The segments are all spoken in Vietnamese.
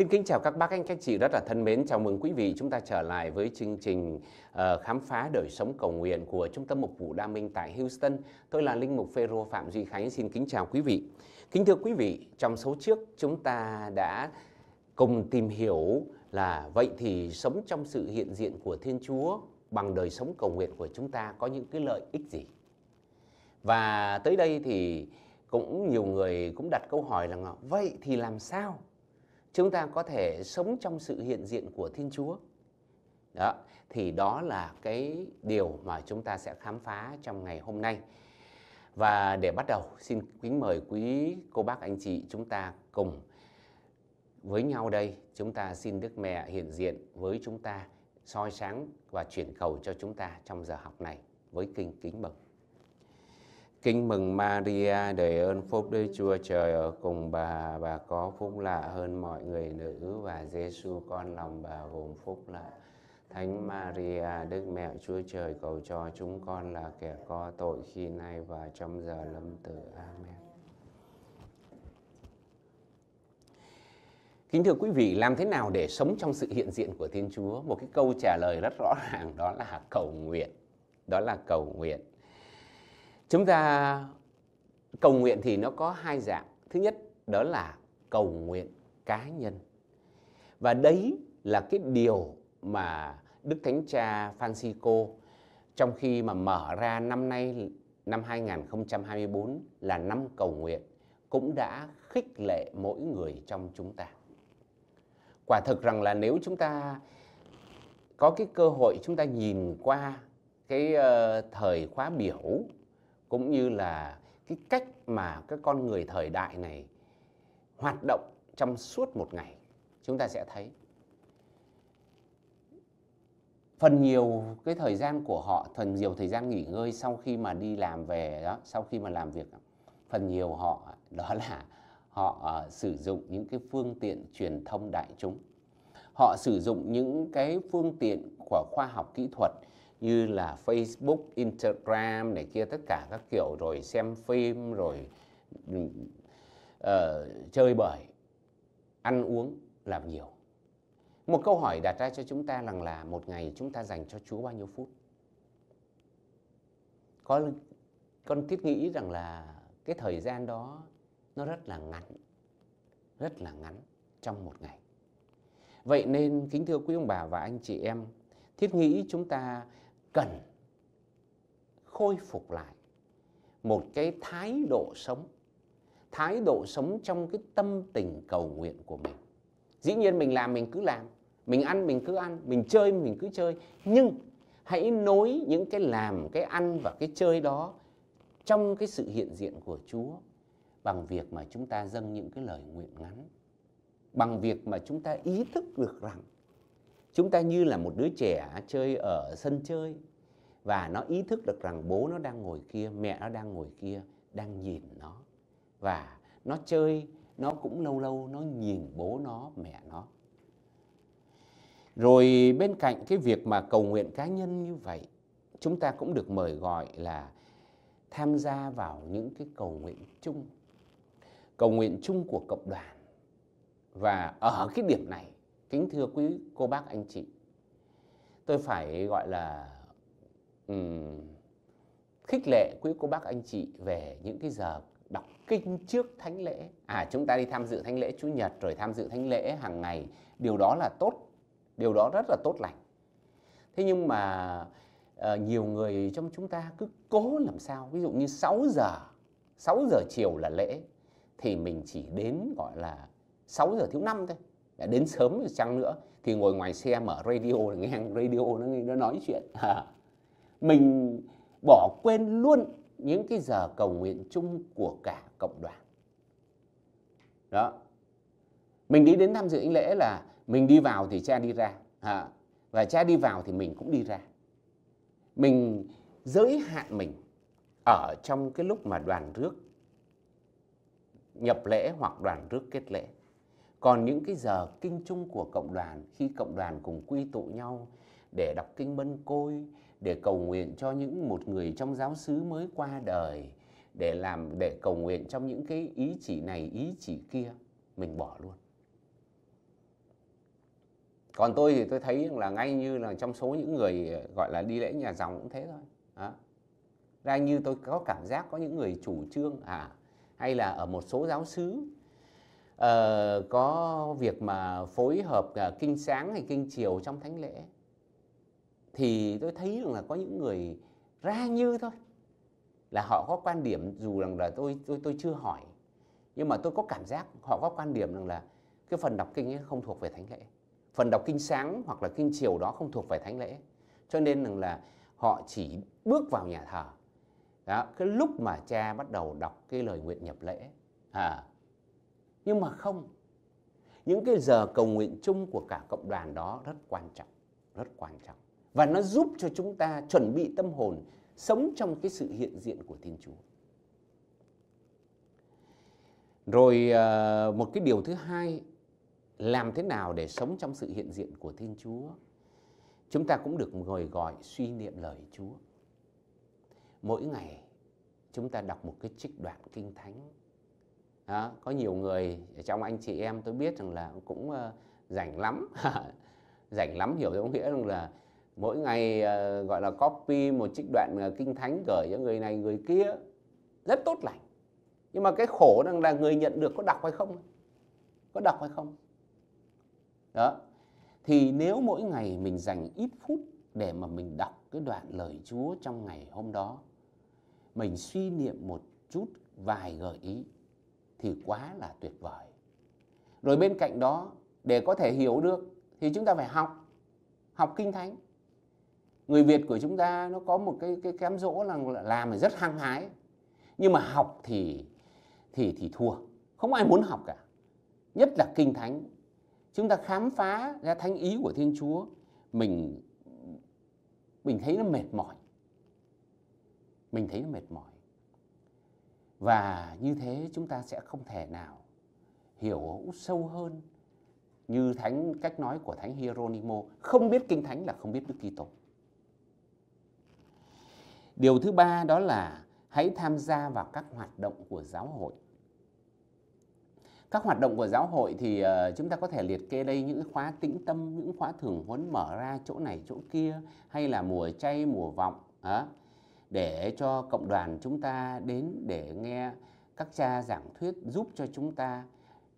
Xin kính chào các bác anh các chị rất là thân mến. Chào mừng quý vị chúng ta trở lại với chương trình uh, khám phá đời sống cầu nguyện của Trung tâm Mục vụ Đa Minh tại Houston. Tôi là Linh Mục Phêrô Phạm Duy Khánh xin kính chào quý vị. Kính thưa quý vị, trong số trước chúng ta đã cùng tìm hiểu là vậy thì sống trong sự hiện diện của Thiên Chúa bằng đời sống cầu nguyện của chúng ta có những cái lợi ích gì? Và tới đây thì cũng nhiều người cũng đặt câu hỏi là vậy thì làm sao chúng ta có thể sống trong sự hiện diện của Thiên Chúa. Đó, thì đó là cái điều mà chúng ta sẽ khám phá trong ngày hôm nay. Và để bắt đầu, xin kính mời quý cô bác anh chị chúng ta cùng với nhau đây, chúng ta xin Đức Mẹ hiện diện với chúng ta, soi sáng và chuyển cầu cho chúng ta trong giờ học này với kinh kính bậc. Kính mừng Maria đầy ơn phúc Đức Chúa Trời ở cùng bà và có phúc lạ hơn mọi người nữ và Giêsu con lòng bà gồm phúc lạ. Thánh Maria Đức Mẹ Chúa Trời cầu cho chúng con là kẻ có tội khi nay và trong giờ lâm tử. Amen. Kính thưa quý vị, làm thế nào để sống trong sự hiện diện của Thiên Chúa? Một cái câu trả lời rất rõ ràng đó là cầu nguyện. Đó là cầu nguyện chúng ta cầu nguyện thì nó có hai dạng thứ nhất đó là cầu nguyện cá nhân và đấy là cái điều mà Đức Thánh Cha Francisco trong khi mà mở ra năm nay năm 2024 là năm cầu nguyện cũng đã khích lệ mỗi người trong chúng ta. Quả thực rằng là nếu chúng ta có cái cơ hội chúng ta nhìn qua cái uh, thời khóa biểu cũng như là cái cách mà các con người thời đại này hoạt động trong suốt một ngày chúng ta sẽ thấy phần nhiều cái thời gian của họ phần nhiều thời gian nghỉ ngơi sau khi mà đi làm về đó sau khi mà làm việc phần nhiều họ đó là họ uh, sử dụng những cái phương tiện truyền thông đại chúng họ sử dụng những cái phương tiện của khoa học kỹ thuật như là Facebook, Instagram này kia tất cả các kiểu rồi xem phim rồi uh, chơi bời, ăn uống làm nhiều. Một câu hỏi đặt ra cho chúng ta rằng là một ngày chúng ta dành cho Chúa bao nhiêu phút? Có con thiết nghĩ rằng là cái thời gian đó nó rất là ngắn, rất là ngắn trong một ngày. Vậy nên kính thưa quý ông bà và anh chị em, thiết nghĩ chúng ta cần khôi phục lại một cái thái độ sống thái độ sống trong cái tâm tình cầu nguyện của mình dĩ nhiên mình làm mình cứ làm mình ăn mình cứ ăn mình chơi mình cứ chơi nhưng hãy nối những cái làm cái ăn và cái chơi đó trong cái sự hiện diện của chúa bằng việc mà chúng ta dâng những cái lời nguyện ngắn bằng việc mà chúng ta ý thức được rằng chúng ta như là một đứa trẻ chơi ở sân chơi và nó ý thức được rằng bố nó đang ngồi kia mẹ nó đang ngồi kia đang nhìn nó và nó chơi nó cũng lâu lâu nó nhìn bố nó mẹ nó rồi bên cạnh cái việc mà cầu nguyện cá nhân như vậy chúng ta cũng được mời gọi là tham gia vào những cái cầu nguyện chung cầu nguyện chung của cộng đoàn và ở cái điểm này kính thưa quý cô bác anh chị tôi phải gọi là um, khích lệ quý cô bác anh chị về những cái giờ đọc kinh trước thánh lễ à chúng ta đi tham dự thánh lễ chủ nhật rồi tham dự thánh lễ hàng ngày điều đó là tốt điều đó rất là tốt lành thế nhưng mà uh, nhiều người trong chúng ta cứ cố làm sao ví dụ như 6 giờ 6 giờ chiều là lễ thì mình chỉ đến gọi là 6 giờ thiếu 5 thôi đã đến sớm chăng nữa thì ngồi ngoài xe mở radio nghe radio nó nó nói chuyện à, mình bỏ quên luôn những cái giờ cầu nguyện chung của cả cộng đoàn đó mình đi đến tham dự lễ là mình đi vào thì cha đi ra à, và cha đi vào thì mình cũng đi ra mình giới hạn mình ở trong cái lúc mà đoàn rước nhập lễ hoặc đoàn rước kết lễ còn những cái giờ kinh chung của cộng đoàn khi cộng đoàn cùng quy tụ nhau để đọc kinh mân côi để cầu nguyện cho những một người trong giáo xứ mới qua đời để làm để cầu nguyện trong những cái ý chỉ này ý chỉ kia mình bỏ luôn còn tôi thì tôi thấy là ngay như là trong số những người gọi là đi lễ nhà dòng cũng thế thôi đó. ra như tôi có cảm giác có những người chủ trương à hay là ở một số giáo sứ uh, có việc mà phối hợp uh, kinh sáng hay kinh chiều trong thánh lễ thì tôi thấy rằng là có những người ra như thôi là họ có quan điểm dù rằng là tôi tôi tôi chưa hỏi nhưng mà tôi có cảm giác họ có quan điểm rằng là cái phần đọc kinh ấy không thuộc về thánh lễ phần đọc kinh sáng hoặc là kinh chiều đó không thuộc về thánh lễ cho nên rằng là họ chỉ bước vào nhà thờ đó, cái lúc mà cha bắt đầu đọc cái lời nguyện nhập lễ à, nhưng mà không những cái giờ cầu nguyện chung của cả cộng đoàn đó rất quan trọng rất quan trọng và nó giúp cho chúng ta chuẩn bị tâm hồn sống trong cái sự hiện diện của thiên chúa rồi ờ, một cái điều thứ hai làm thế nào để sống trong sự hiện diện của thiên chúa chúng ta cũng được mời gọi suy niệm lời chúa mỗi ngày chúng ta đọc một cái trích đoạn kinh thánh đó, có nhiều người trong anh chị em tôi biết rằng là cũng uh, rảnh lắm rảnh lắm hiểu có nghĩa rằng là mỗi ngày uh, gọi là copy một trích đoạn uh, kinh thánh gửi cho người này người kia rất tốt lành nhưng mà cái khổ rằng là người nhận được có đọc hay không có đọc hay không đó thì nếu mỗi ngày mình dành ít phút để mà mình đọc cái đoạn lời Chúa trong ngày hôm đó mình suy niệm một chút vài gợi ý thì quá là tuyệt vời. Rồi bên cạnh đó để có thể hiểu được thì chúng ta phải học, học kinh thánh. Người Việt của chúng ta nó có một cái cái kém dỗ là làm là rất hăng hái. Nhưng mà học thì thì thì thua, không ai muốn học cả. Nhất là kinh thánh. Chúng ta khám phá ra thánh ý của Thiên Chúa, mình mình thấy nó mệt mỏi. Mình thấy nó mệt mỏi và như thế chúng ta sẽ không thể nào hiểu sâu hơn như thánh cách nói của thánh Hieronymo không biết kinh thánh là không biết Đức Kitô. Điều thứ ba đó là hãy tham gia vào các hoạt động của giáo hội. Các hoạt động của giáo hội thì ờ, chúng ta có thể liệt kê đây những khóa tĩnh tâm, những khóa thường huấn mở ra chỗ này chỗ kia hay là mùa chay mùa vọng, đó để cho cộng đoàn chúng ta đến để nghe các cha giảng thuyết giúp cho chúng ta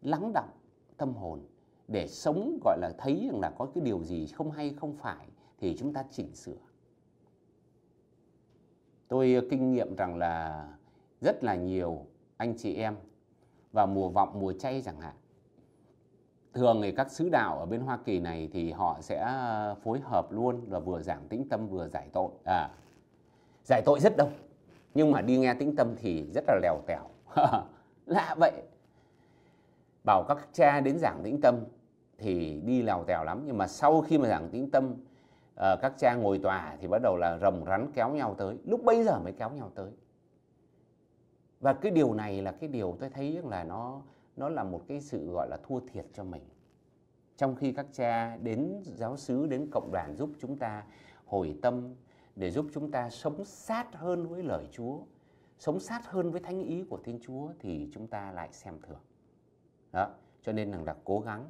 lắng động tâm hồn để sống gọi là thấy rằng là có cái điều gì không hay không phải thì chúng ta chỉnh sửa. Tôi kinh nghiệm rằng là rất là nhiều anh chị em vào mùa vọng mùa chay chẳng hạn. Thường thì các sứ đạo ở bên Hoa Kỳ này thì họ sẽ phối hợp luôn là vừa giảng tĩnh tâm vừa giải tội. À, giải tội rất đông nhưng mà đi nghe tĩnh tâm thì rất là lèo tèo lạ vậy bảo các cha đến giảng tĩnh tâm thì đi lèo tèo lắm nhưng mà sau khi mà giảng tĩnh tâm ờ, các cha ngồi tòa thì bắt đầu là rồng rắn kéo nhau tới lúc bấy giờ mới kéo nhau tới và cái điều này là cái điều tôi thấy là nó nó là một cái sự gọi là thua thiệt cho mình trong khi các cha đến giáo sứ đến cộng đoàn giúp chúng ta hồi tâm để giúp chúng ta sống sát hơn với lời Chúa, sống sát hơn với thánh ý của Thiên Chúa thì chúng ta lại xem thường. Đó, cho nên rằng là cố gắng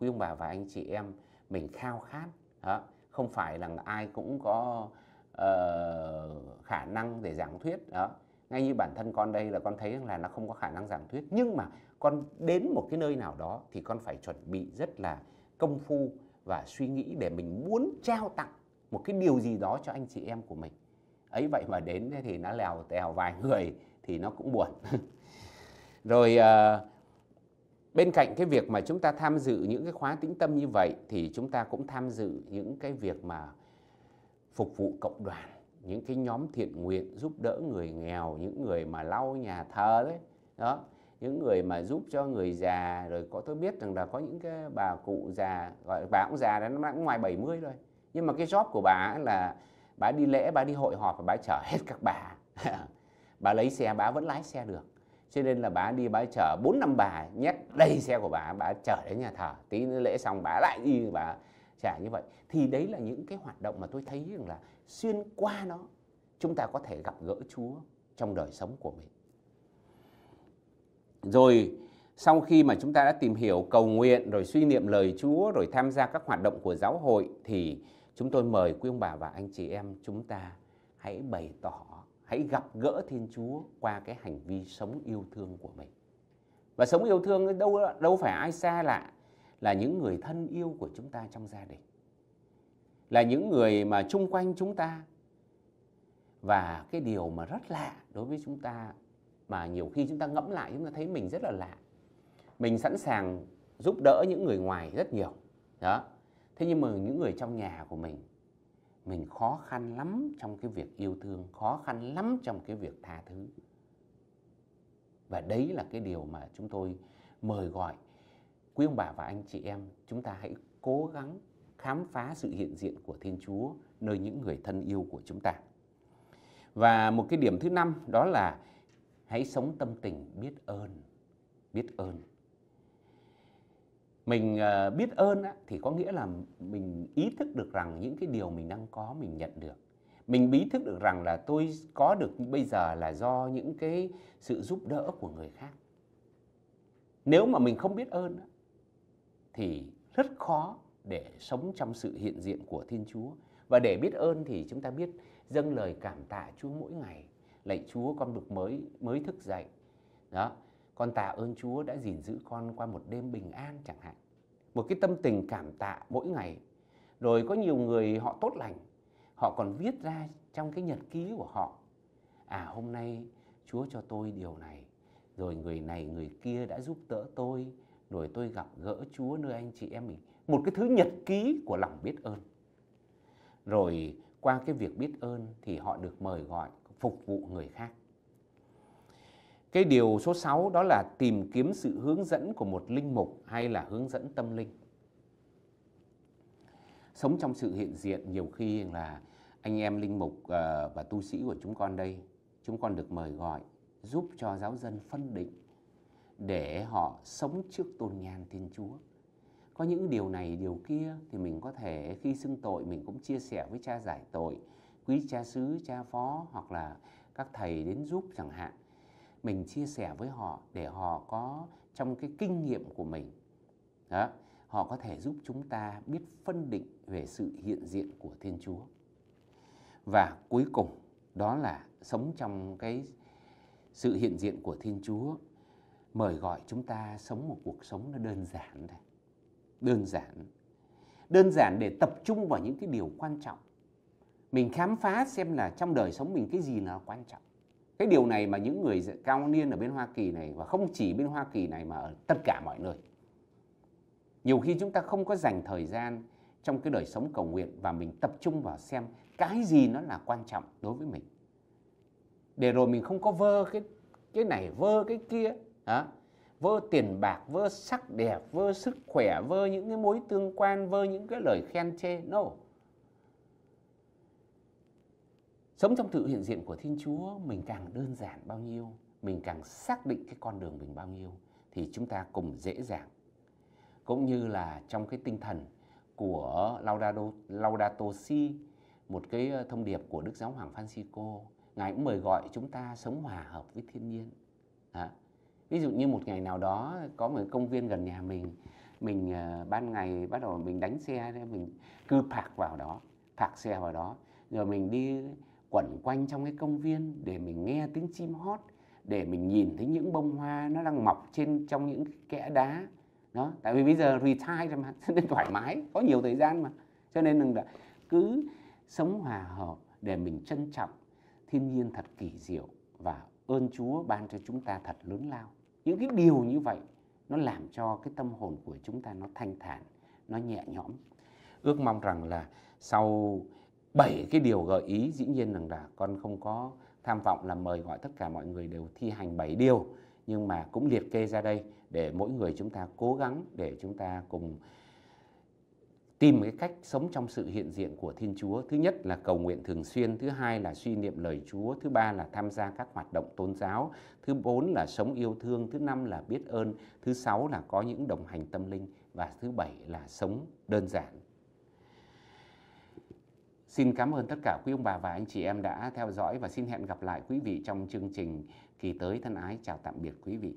quý ông bà và anh chị em mình khao khát đó. không phải là ai cũng có uh, khả năng để giảng thuyết đó ngay như bản thân con đây là con thấy là nó không có khả năng giảng thuyết nhưng mà con đến một cái nơi nào đó thì con phải chuẩn bị rất là công phu và suy nghĩ để mình muốn trao tặng một cái điều gì đó cho anh chị em của mình ấy vậy mà đến thì nó lèo tèo vài người thì nó cũng buồn rồi à, bên cạnh cái việc mà chúng ta tham dự những cái khóa tĩnh tâm như vậy thì chúng ta cũng tham dự những cái việc mà phục vụ cộng đoàn những cái nhóm thiện nguyện giúp đỡ người nghèo những người mà lau nhà thờ đấy đó những người mà giúp cho người già rồi có tôi biết rằng là có những cái bà cụ già gọi bà cũng già đó nó cũng ngoài 70 rồi nhưng mà cái job của bà là bà đi lễ bà đi hội họp và bà chở hết các bà bà lấy xe bà vẫn lái xe được cho nên là bà đi bà chở bốn năm bà nhét đầy xe của bà bà chở đến nhà thờ tí nữa lễ xong bà lại đi bà trả như vậy thì đấy là những cái hoạt động mà tôi thấy rằng là xuyên qua nó chúng ta có thể gặp gỡ Chúa trong đời sống của mình rồi sau khi mà chúng ta đã tìm hiểu cầu nguyện rồi suy niệm lời Chúa rồi tham gia các hoạt động của giáo hội thì chúng tôi mời quý ông bà và anh chị em chúng ta hãy bày tỏ hãy gặp gỡ thiên chúa qua cái hành vi sống yêu thương của mình và sống yêu thương đâu đâu phải ai xa lạ là những người thân yêu của chúng ta trong gia đình là những người mà chung quanh chúng ta và cái điều mà rất lạ đối với chúng ta mà nhiều khi chúng ta ngẫm lại chúng ta thấy mình rất là lạ mình sẵn sàng giúp đỡ những người ngoài rất nhiều đó thế nhưng mà những người trong nhà của mình mình khó khăn lắm trong cái việc yêu thương khó khăn lắm trong cái việc tha thứ và đấy là cái điều mà chúng tôi mời gọi quý ông bà và anh chị em chúng ta hãy cố gắng khám phá sự hiện diện của thiên chúa nơi những người thân yêu của chúng ta và một cái điểm thứ năm đó là hãy sống tâm tình biết ơn biết ơn mình ờ, biết ơn thì có nghĩa là mình ý thức được rằng những cái điều mình đang có mình nhận được mình ý thức được rằng là tôi có được bây giờ là do những cái sự giúp đỡ của người khác nếu mà mình không biết ơn thì rất khó để sống trong sự hiện diện của thiên chúa và để biết ơn thì chúng ta biết dâng lời cảm tạ chúa mỗi ngày lạy chúa con được mới mới thức dậy đó con tạ ơn Chúa đã gìn giữ con qua một đêm bình an chẳng hạn. Một cái tâm tình cảm tạ mỗi ngày. Rồi có nhiều người họ tốt lành, họ còn viết ra trong cái nhật ký của họ. À hôm nay Chúa cho tôi điều này, rồi người này người kia đã giúp đỡ tôi, rồi tôi gặp gỡ Chúa nơi anh chị em mình. Một cái thứ nhật ký của lòng biết ơn. Rồi qua cái việc biết ơn thì họ được mời gọi phục vụ người khác. Cái điều số 6 đó là tìm kiếm sự hướng dẫn của một linh mục hay là hướng dẫn tâm linh. Sống trong sự hiện diện nhiều khi là anh em linh mục ờ, và tu sĩ của chúng con đây, chúng con được mời gọi giúp cho giáo dân phân định để họ sống trước tôn nhan Thiên Chúa. Có những điều này, điều kia thì mình có thể khi xưng tội mình cũng chia sẻ với cha giải tội, quý cha xứ, cha phó hoặc là các thầy đến giúp chẳng hạn mình chia sẻ với họ để họ có trong cái kinh nghiệm của mình đó, họ có thể giúp chúng ta biết phân định về sự hiện diện của thiên chúa và cuối cùng đó là sống trong cái sự hiện diện của thiên chúa mời gọi chúng ta sống một cuộc sống nó đơn giản thôi đơn giản đơn giản để tập trung vào những cái điều quan trọng mình khám phá xem là trong đời sống mình cái gì là quan trọng cái điều này mà những người cao niên ở bên Hoa Kỳ này và không chỉ bên Hoa Kỳ này mà ở tất cả mọi nơi nhiều khi chúng ta không có dành thời gian trong cái đời sống cầu nguyện và mình tập trung vào xem cái gì nó là quan trọng đối với mình để rồi mình không có vơ cái cái này vơ cái kia đó vơ tiền bạc vơ sắc đẹp vơ sức khỏe vơ những cái mối tương quan vơ những cái lời khen chê no sống trong sự hiện diện của thiên chúa mình càng đơn giản bao nhiêu mình càng xác định cái con đường mình bao nhiêu thì chúng ta cùng dễ dàng cũng như là trong cái tinh thần của Laudato, Laudato Si một cái ờ, thông điệp của Đức Giáo Hoàng Francisco ngài cũng mời gọi chúng ta sống hòa hợp với thiên nhiên à, ví dụ như một ngày nào đó có một công viên gần nhà mình mình uh, ban ngày bắt đầu mình đánh xe mình cứ phạc vào đó phạc xe vào đó rồi mình đi quẩn quanh trong cái công viên để mình nghe tiếng chim hót để mình nhìn thấy những bông hoa nó đang mọc trên trong những kẽ đá đó tại vì bây giờ retire mà nên thoải mái có nhiều thời gian mà cho nên đừng là cứ sống hòa hợp để mình trân trọng thiên nhiên thật kỳ diệu và ơn Chúa ban cho chúng ta thật lớn lao những cái điều như vậy nó làm cho cái tâm hồn của chúng ta nó thanh thản nó nhẹ nhõm ước mong rằng là sau bảy cái điều gợi ý dĩ nhiên rằng là con không có tham vọng là mời gọi tất cả mọi người đều thi hành bảy điều nhưng mà cũng liệt kê ra đây để mỗi người chúng ta cố gắng để chúng ta cùng tìm cái cách sống trong sự hiện diện của Thiên Chúa. Thứ nhất là cầu nguyện thường xuyên, thứ hai là suy niệm lời Chúa, thứ ba là tham gia các hoạt động tôn giáo, thứ bốn là sống yêu thương, thứ năm là biết ơn, thứ sáu là có những đồng hành tâm linh và thứ bảy là sống đơn giản. Xin cảm ơn tất cả quý ông bà và anh chị em đã theo dõi và xin hẹn gặp lại quý vị trong chương trình kỳ tới thân ái chào tạm biệt quý vị.